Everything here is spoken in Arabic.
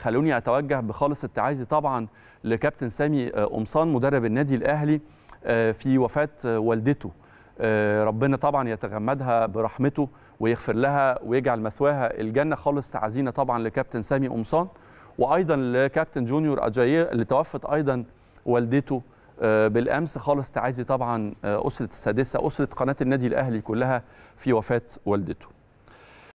خلوني اتوجه بخالص التعازي طبعا لكابتن سامي آه، قمصان مدرب النادي الاهلي آه، في وفاه والدته آه، ربنا طبعا يتغمدها برحمته ويغفر لها ويجعل مثواها الجنه خالص تعزينا طبعا لكابتن سامي قمصان وايضا لكابتن جونيور اجاي اللي توفت ايضا والدته بالامس خالص تعازي طبعا اسره السادسه اسره قناه النادي الاهلي كلها في وفاه والدته